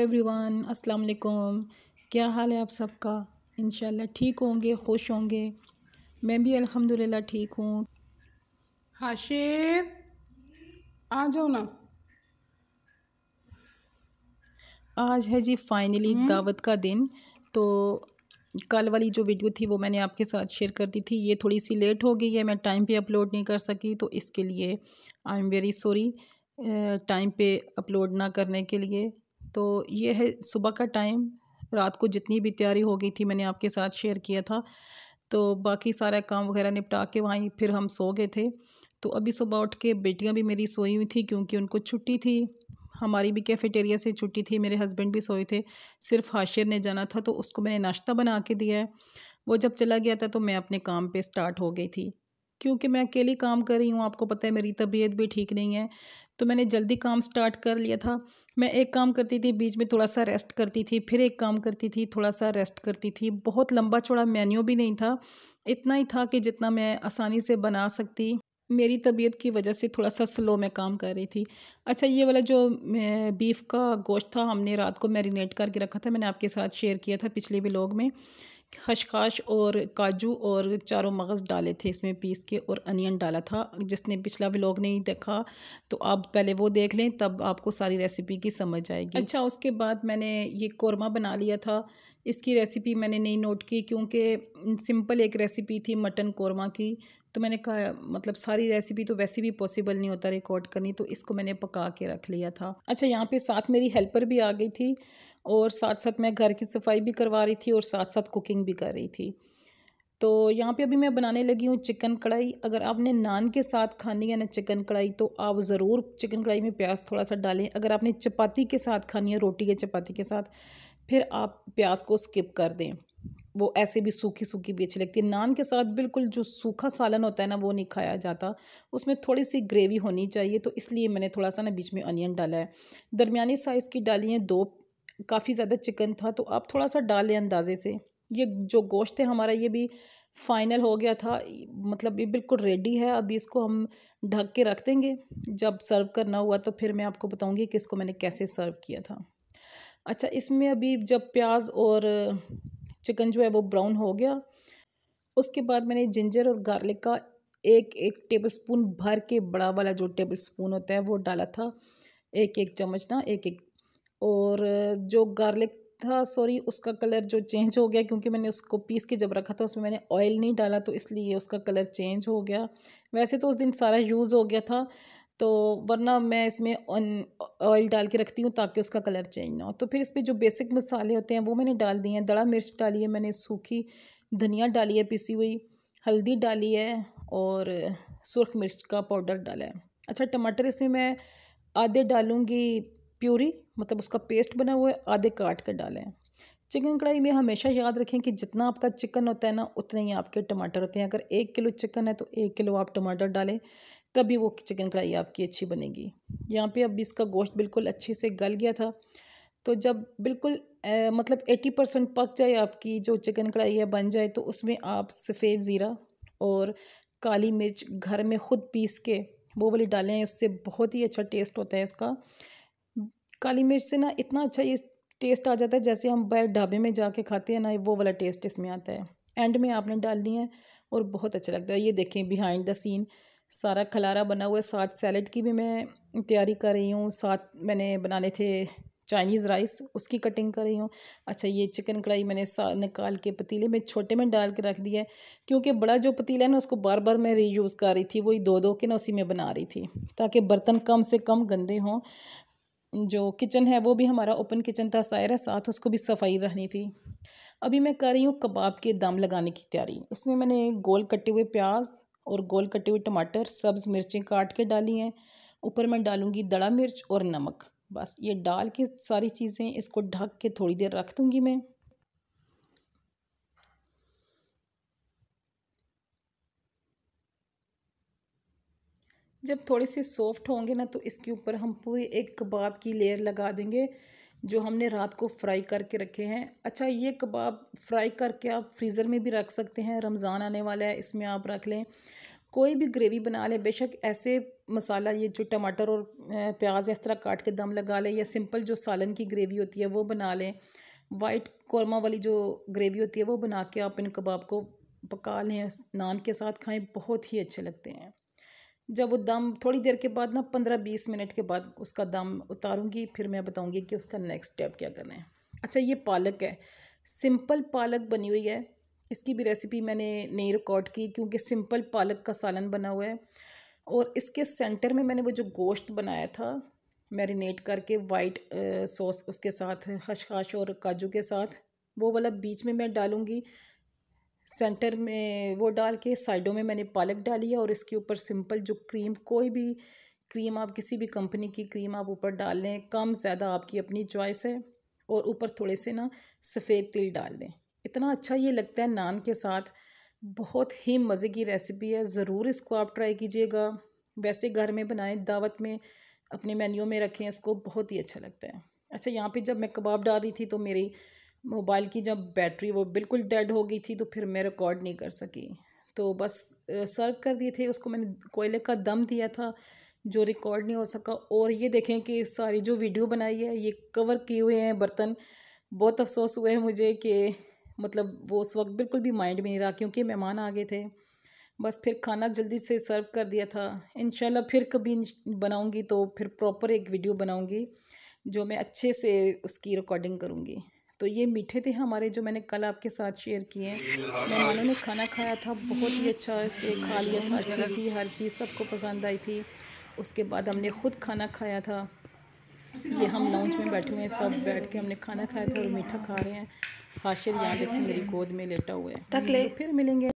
Everyone अस्सलाम वालेकुम क्या हाल है आप सबका इन ठीक होंगे खुश होंगे मैं भी अल्हम्दुलिल्लाह ठीक हूँ हाशिर आ जाओ ना आज है जी फाइनली हम्म। दावत का दिन तो कल वाली जो वीडियो थी वो मैंने आपके साथ शेयर कर दी थी ये थोड़ी सी लेट हो गई है मैं टाइम पे अपलोड नहीं कर सकी तो इसके लिए I am very sorry time पे अपलोड ना करने के लिए तो ये है सुबह का टाइम रात को जितनी भी तैयारी हो गई थी मैंने आपके साथ शेयर किया था तो बाकी सारा काम वगैरह निपटा के वहीं फिर हम सो गए थे तो अभी सुबह उठ के बेटियाँ भी मेरी सोई हुई थी क्योंकि उनको छुट्टी थी हमारी भी कैफेटेरिया से छुट्टी थी मेरे हस्बैंड भी सोए थे सिर्फ हाशिर ने जाना था तो उसको मैंने नाश्ता बना के दिया है वो जब चला गया था तो मैं अपने काम पे स्टार्ट हो गई थी क्योंकि मैं अकेली काम कर रही हूँ आपको पता है मेरी तबीयत भी ठीक नहीं है तो मैंने जल्दी काम स्टार्ट कर लिया था मैं एक काम करती थी बीच में थोड़ा सा रेस्ट करती थी फिर एक काम करती थी थोड़ा सा रेस्ट करती थी बहुत लंबा चौड़ा मेन्यू भी नहीं था इतना ही था कि जितना मैं आसानी से बना सकती मेरी तबीयत की वजह से थोड़ा सा स्लो में काम कर रही थी अच्छा ये वाला जो बीफ का गोश्त था हमने रात को मैरिनेट करके रखा था मैंने आपके साथ शेयर किया था पिछले ब्लॉग में खशखाश और काजू और चारों मगज़ डाले थे इसमें पीस के और अनियन डाला था जिसने पिछला व्लॉग नहीं देखा तो आप पहले वो देख लें तब आपको सारी रेसिपी की समझ आएगी अच्छा उसके बाद मैंने ये कोरमा बना लिया था इसकी रेसिपी मैंने नहीं नोट की क्योंकि सिंपल एक रेसिपी थी मटन कोरमा की तो मैंने कहा मतलब सारी रेसिपी तो वैसे भी पॉसिबल नहीं होता रिकॉर्ड करनी तो इसको मैंने पका के रख लिया था अच्छा यहाँ पे साथ मेरी हेल्पर भी आ गई थी और साथ साथ मैं घर की सफाई भी करवा रही थी और साथ साथ कुकिंग भी कर रही थी तो यहाँ पे अभी मैं बनाने लगी हूँ चिकन कढ़ाई अगर आपने नान के साथ खानी है ना चिकन कढ़ाई तो आप ज़रूर चिकन कढ़ाई में प्याज थोड़ा सा डालें अगर आपने चपाती के साथ खानी है रोटी या चपाती के साथ फिर आप प्याज को स्किप कर दें वो ऐसे भी सूखी सूखी भी अच्छी लगती है नान के साथ बिल्कुल जो सूखा सालन होता है ना वो नहीं खाया जाता उसमें थोड़ी सी ग्रेवी होनी चाहिए तो इसलिए मैंने थोड़ा सा ना बीच में अनियन डाला है दरमिया साइज़ की डाली हैं दो काफ़ी ज़्यादा चिकन था तो आप थोड़ा सा डाल लें अंदाज़े से ये जो गोश्त है हमारा ये भी फाइनल हो गया था मतलब ये बिल्कुल रेडी है अभी इसको हम ढक के रख देंगे जब सर्व करना हुआ तो फिर मैं आपको बताऊंगी कि इसको मैंने कैसे सर्व किया था अच्छा इसमें अभी जब प्याज और चिकन जो है वो ब्राउन हो गया उसके बाद मैंने जिंजर और गार्लिक का एक एक टेबल स्पून भर के बड़ा वाला जो टेबल स्पून होता है वो डाला था एक एक चम्मच ना एक एक और जो गार्लिक था सॉरी उसका कलर जो चेंज हो गया क्योंकि मैंने उसको पीस के जब रखा था उसमें मैंने ऑयल नहीं डाला तो इसलिए उसका कलर चेंज हो गया वैसे तो उस दिन सारा यूज़ हो गया था तो वरना मैं इसमें ऑयल डाल के रखती हूँ ताकि उसका कलर चेंज ना हो तो फिर इस पर जो बेसिक मसाले होते हैं वो मैंने डाल दिए हैं दड़ा मिर्च डाली है मैंने सूखी धनिया डाली है पिसी हुई हल्दी डाली है और सुरख मिर्च का पाउडर डाला है अच्छा टमाटर इसमें मैं आधे डालूँगी प्यूरी मतलब उसका पेस्ट बना हुआ है आधे काट कर डालें चिकन कढ़ाई में हमेशा याद रखें कि जितना आपका चिकन होता है ना उतने ही आपके टमाटर होते हैं अगर एक किलो चिकन है तो एक किलो आप टमाटर डालें तभी वो चिकन कढ़ाई आपकी अच्छी बनेगी यहाँ पे अब इसका गोश्त बिल्कुल अच्छे से गल गया था तो जब बिल्कुल ए, मतलब एटी परसेंट पक जाए आपकी जो चिकन कढ़ाई है बन जाए तो उसमें आप सफ़ेद ज़ीरा और काली मिर्च घर में ख़ुद पीस के वो वाली डालें उससे बहुत ही अच्छा टेस्ट होता है इसका काली मिर्च से ना इतना अच्छा ये टेस्ट आ जाता है जैसे हम बैर ढाबे में जाके खाते हैं ना वो वाला टेस्ट इसमें आता है एंड में आपने डालनी है और बहुत अच्छा लगता है ये देखें बिहाइंड द सीन सारा खलारा बना हुआ है साथ सैलड की भी मैं तैयारी कर रही हूँ साथ मैंने बनाने थे चाइनीज़ राइस उसकी कटिंग कर रही हूँ अच्छा ये चिकन कढ़ाई मैंने निकाल के पतीले में छोटे में डाल के रख दिया है क्योंकि बड़ा जो पतीला है ना उसको बार बार मैं रीयूज़ कर रही थी वही दो दो के ना उसी में बना रही थी ताकि बर्तन कम से कम गंदे हों जो किचन है वो भी हमारा ओपन किचन था सायर है साथ उसको भी सफाई रहनी थी अभी मैं कर रही हूँ कबाब के दम लगाने की तैयारी इसमें मैंने गोल कटे हुए प्याज और गोल कटे हुए टमाटर सब्ज़ मिर्चें काट के डाली हैं ऊपर मैं डालूँगी दड़ा मिर्च और नमक बस ये डाल के सारी चीज़ें इसको ढक के थोड़ी देर रख दूँगी मैं जब थोड़े से सॉफ्ट होंगे ना तो इसके ऊपर हम पूरी एक कबाब की लेयर लगा देंगे जो हमने रात को फ्राई करके रखे हैं अच्छा ये कबाब फ्राई करके आप फ्रीज़र में भी रख सकते हैं रमज़ान आने वाला है इसमें आप रख लें कोई भी ग्रेवी बना लें बेशक ऐसे मसाला ये जो टमाटर और प्याज इस तरह काट के दम लगा लें या सिंपल जो सालन की ग्रेवी होती है वो बना लें वाइट कौरमा वाली जो ग्रेवी होती है वो बना के आप इन कबाब को पका लें नान के साथ खाएँ बहुत ही अच्छे लगते हैं जब वो दम थोड़ी देर के बाद ना पंद्रह बीस मिनट के बाद उसका दम उतारूँगी फिर मैं बताऊँगी कि उसका नेक्स्ट स्टेप क्या करना है अच्छा ये पालक है सिंपल पालक बनी हुई है इसकी भी रेसिपी मैंने नहीं रिकॉर्ड की क्योंकि सिंपल पालक का सालन बना हुआ है और इसके सेंटर में मैंने वो जो गोश्त बनाया था मैरिनेट करके वाइट सॉस उसके साथ खशखाश और काजू के साथ वो वाला बीच में मैं डालूँगी सेंटर में वो डाल के साइडों में मैंने पालक डाली है और इसके ऊपर सिंपल जो क्रीम कोई भी क्रीम आप किसी भी कंपनी की क्रीम आप ऊपर डाल लें कम ज़्यादा आपकी अपनी चॉइस है और ऊपर थोड़े से ना सफ़ेद तिल डाल दें इतना अच्छा ये लगता है नान के साथ बहुत ही मज़े की रेसिपी है ज़रूर इसको आप ट्राई कीजिएगा वैसे घर में बनाएं दावत में अपने मेन्यू में रखें इसको बहुत ही अच्छा लगता है अच्छा यहाँ पे जब मैं कबाब डाल रही थी तो मेरी मोबाइल की जब बैटरी वो बिल्कुल डेड हो गई थी तो फिर मैं रिकॉर्ड नहीं कर सकी तो बस सर्व कर दिए थे उसको मैंने कोयले का दम दिया था जो रिकॉर्ड नहीं हो सका और ये देखें कि सारी जो वीडियो बनाई है ये कवर किए हुए हैं बर्तन बहुत अफसोस हुए है मुझे कि मतलब वो उस वक्त बिल्कुल भी माइंड में नहीं रहा क्योंकि मेहमान आ गए थे बस फिर खाना जल्दी से सर्व कर दिया था इन फिर कभी बनाऊँगी तो फिर प्रॉपर एक वीडियो बनाऊँगी जो मैं अच्छे से उसकी रिकॉर्डिंग करूँगी तो ये मीठे थे हमारे जो मैंने कल आपके साथ शेयर किए मेहमानों ने खाना खाया था बहुत ही अच्छा से खा लिया था अच्छी थी हर चीज़ सबको पसंद आई थी उसके बाद हमने खुद खाना खाया था ये हम लाउंज में बैठे हुए हैं सब बैठ के हमने खाना खाया था और मीठा खा रहे हैं हाशिर यहाँ देखिए मेरी गोद में लेटा हुआ है तो फिर मिलेंगे